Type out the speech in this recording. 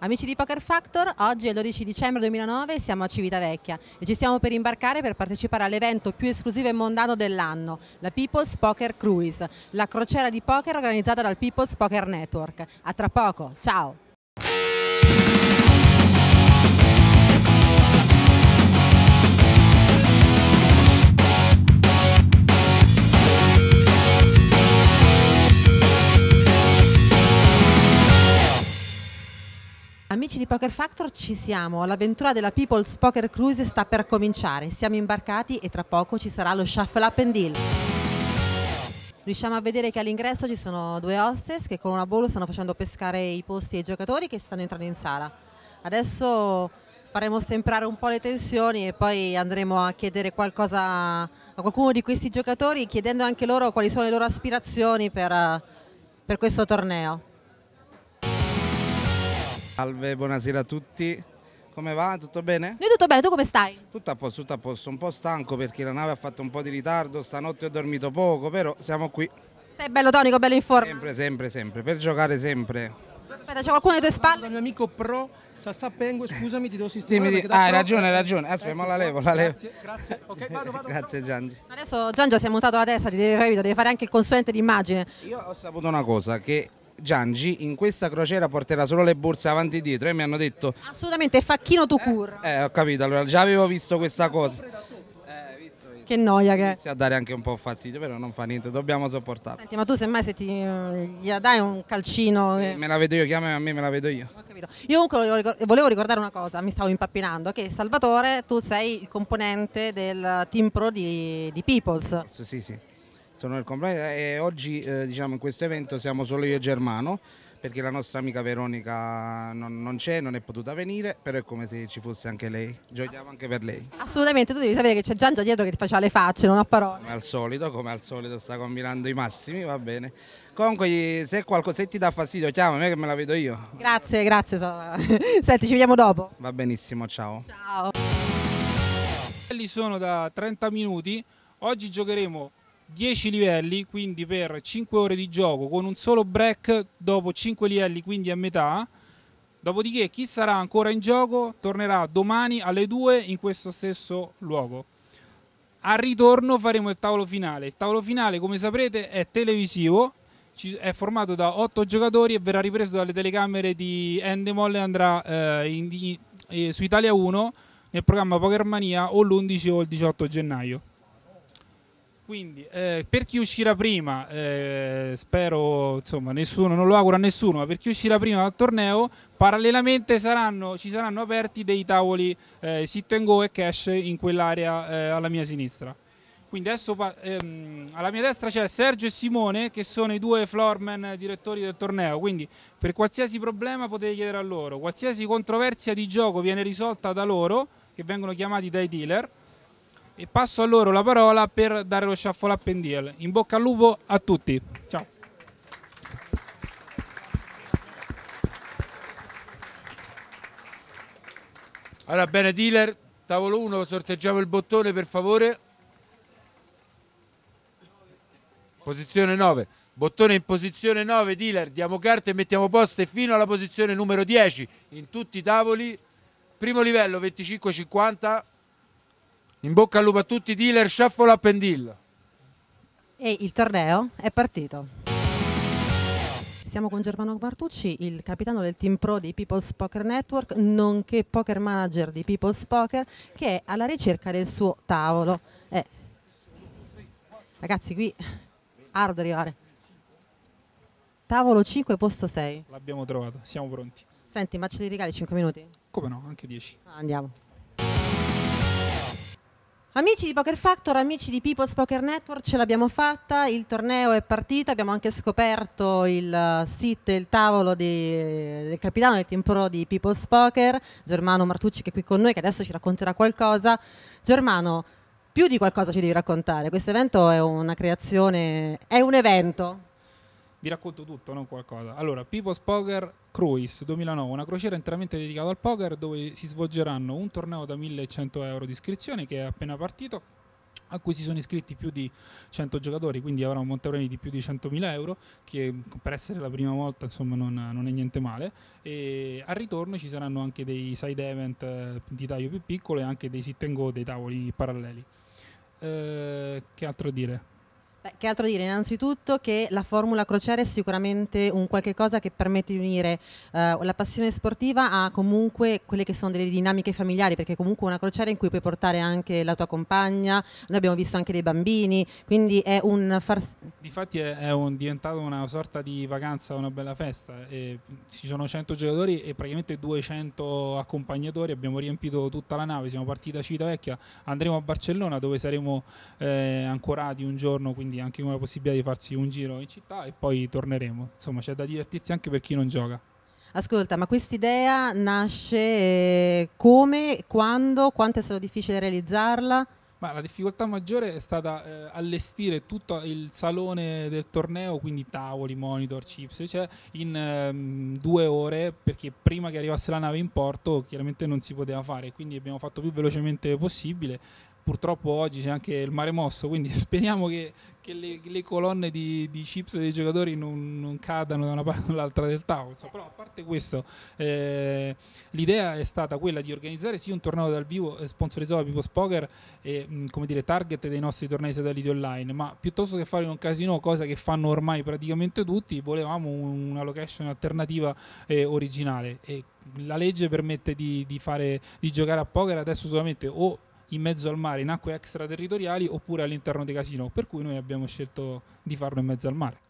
Amici di Poker Factor, oggi è il 12 dicembre 2009 siamo a Civitavecchia e ci stiamo per imbarcare per partecipare all'evento più esclusivo e mondano dell'anno, la People's Poker Cruise, la crociera di poker organizzata dal People's Poker Network. A tra poco, ciao! Amici di Poker Factor ci siamo, l'avventura della People's Poker Cruise sta per cominciare, siamo imbarcati e tra poco ci sarà lo Shuffle Up and Deal. Riusciamo a vedere che all'ingresso ci sono due hostess che con una bolla stanno facendo pescare i posti ai giocatori che stanno entrando in sala. Adesso faremo sembrare un po' le tensioni e poi andremo a chiedere qualcosa a qualcuno di questi giocatori chiedendo anche loro quali sono le loro aspirazioni per, eh, per questo torneo. Salve, buonasera a tutti. Come va? Tutto bene? Noi tutto bene, tu come stai? Tutto a posto, tutto a posto. Un po' stanco perché la nave ha fatto un po' di ritardo, stanotte ho dormito poco, però siamo qui. Sei bello tonico, bello in forma? Sempre, sempre, sempre. Per giocare sempre. Aspetta, c'è qualcuno alle tue spalle? Il mio amico pro Sassapengue, scusami, ti do sistemare. ah, hai ragione, hai ragione. Aspetta, ecco, ma la levo, la levo. Grazie, grazie. Ok, vado, vado. grazie Giangi. Adesso Giangi si è montato la testa, ti deve, capito, deve fare anche il consulente d'immagine. Io ho saputo una cosa, che Giangi in questa crociera porterà solo le borse avanti e dietro e eh, mi hanno detto assolutamente facchino tu cur eh, eh, ho capito allora già avevo visto questa cosa eh, che noia che inizia a dare anche un po' fastidio però non fa niente dobbiamo sopportarlo Senti, ma tu semmai se ti mm, gli dai un calcino che... me la vedo io chiamami a me me la vedo io io comunque volevo ricordare una cosa mi stavo impappinando che Salvatore tu sei il componente del team pro di, di Peoples sì, sì sono il compleanno e oggi eh, diciamo, in questo evento siamo solo io e Germano perché la nostra amica Veronica non, non c'è, non è potuta venire, però è come se ci fosse anche lei, giochiamo anche per lei. Assolutamente, tu devi sapere che c'è Gian Giangio dietro che ti faceva le facce, non ho parole. Come al solito, come al solito sta combinando i massimi, va bene. Comunque se, qualcosa, se ti dà fastidio chiama me che me la vedo io. Grazie, grazie. Senti, ci vediamo dopo. Va benissimo, ciao. Ciao. Lì sono da 30 minuti, oggi giocheremo 10 livelli, quindi per 5 ore di gioco con un solo break dopo 5 livelli, quindi a metà. Dopodiché chi sarà ancora in gioco tornerà domani alle 2 in questo stesso luogo. Al ritorno faremo il tavolo finale. Il tavolo finale, come saprete, è televisivo, è formato da 8 giocatori e verrà ripreso dalle telecamere di Endemol e andrà eh, in, in, eh, su Italia 1 nel programma Pokermania o l'11 o il 18 gennaio. Quindi, eh, per chi uscirà prima, eh, spero, insomma, nessuno, non lo auguro a nessuno, ma per chi uscirà prima dal torneo, parallelamente saranno, ci saranno aperti dei tavoli eh, sit and go e cash in quell'area eh, alla mia sinistra. Quindi adesso ehm, alla mia destra c'è Sergio e Simone che sono i due floorman direttori del torneo, quindi per qualsiasi problema potete chiedere a loro, qualsiasi controversia di gioco viene risolta da loro, che vengono chiamati dai dealer, e passo a loro la parola per dare lo shuffle up and deal. In bocca al lupo a tutti. Ciao. Allora, bene, dealer, tavolo 1, sorteggiamo il bottone per favore. Posizione 9. Bottone in posizione 9, dealer, diamo carte e mettiamo poste fino alla posizione numero 10 in tutti i tavoli. Primo livello 25-50. In bocca al lupo a tutti i dealer, shuffle up and deal. E il torneo è partito. Siamo con Germano Bartucci, il capitano del team pro di People's Poker Network, nonché poker manager di People's Poker, che è alla ricerca del suo tavolo. Eh. Ragazzi, qui ardo arrivare. Tavolo 5, posto 6. L'abbiamo trovato, siamo pronti. Senti, ma ce li regali 5 minuti? Come no, anche 10. Ah, andiamo. Amici di Poker Factor, amici di People's Poker Network, ce l'abbiamo fatta, il torneo è partito, abbiamo anche scoperto il eh, sito, il tavolo di, del capitano del team pro di People's Poker, Germano Martucci che è qui con noi, che adesso ci racconterà qualcosa. Germano, più di qualcosa ci devi raccontare, questo evento è una creazione, è un evento, vi racconto tutto, non qualcosa. Allora, People's Poker Cruise 2009, una crociera interamente dedicata al poker dove si svolgeranno un torneo da 1100 euro di iscrizione che è appena partito a cui si sono iscritti più di 100 giocatori, quindi avrà un montepremi di più di 100.000 euro, che per essere la prima volta insomma, non, non, è niente male. E al ritorno ci saranno anche dei side event eh, di taglio più piccolo e anche dei sit and go, dei tavoli paralleli. Eh, che altro dire? Beh, che altro dire? Innanzitutto che la formula crociera è sicuramente un qualche cosa che permette di unire eh, la passione sportiva a comunque quelle che sono delle dinamiche familiari, perché comunque una crociera in cui puoi portare anche la tua compagna, noi abbiamo visto anche dei bambini, quindi è un far... Difatti è, è un, diventato una sorta di vacanza, una bella festa, e ci sono 100 giocatori e praticamente 200 accompagnatori, abbiamo riempito tutta la nave, siamo partiti da Civitavecchia, andremo a Barcellona dove saremo eh, ancorati un giorno, quindi quindi anche con la possibilità di farsi un giro in città e poi torneremo. Insomma, c'è da divertirsi anche per chi non gioca. Ascolta, ma quest'idea nasce eh, come, quando, quanto è stato difficile realizzarla? Ma la difficoltà maggiore è stata eh, allestire tutto il salone del torneo, quindi tavoli, monitor, chips, cioè in ehm, due ore, perché prima che arrivasse la nave in porto chiaramente non si poteva fare, quindi abbiamo fatto più velocemente possibile purtroppo oggi c'è anche il mare mosso, quindi speriamo che, che le, le, colonne di, di, chips dei giocatori non, non cadano da una parte all'altra del tavolo. Però a parte questo, eh, l'idea è stata quella di organizzare sì un torneo dal vivo eh, sponsorizzato da People's Poker e mm, come dire target dei nostri tornei satelliti online, ma piuttosto che fare in un casino, cosa che fanno ormai praticamente tutti, volevamo un, una location alternativa eh, originale. E, la legge permette di, di, fare, di giocare a poker adesso solamente o in mezzo al mare in acque extraterritoriali oppure all'interno dei casino, per cui noi abbiamo scelto di farlo in mezzo al mare.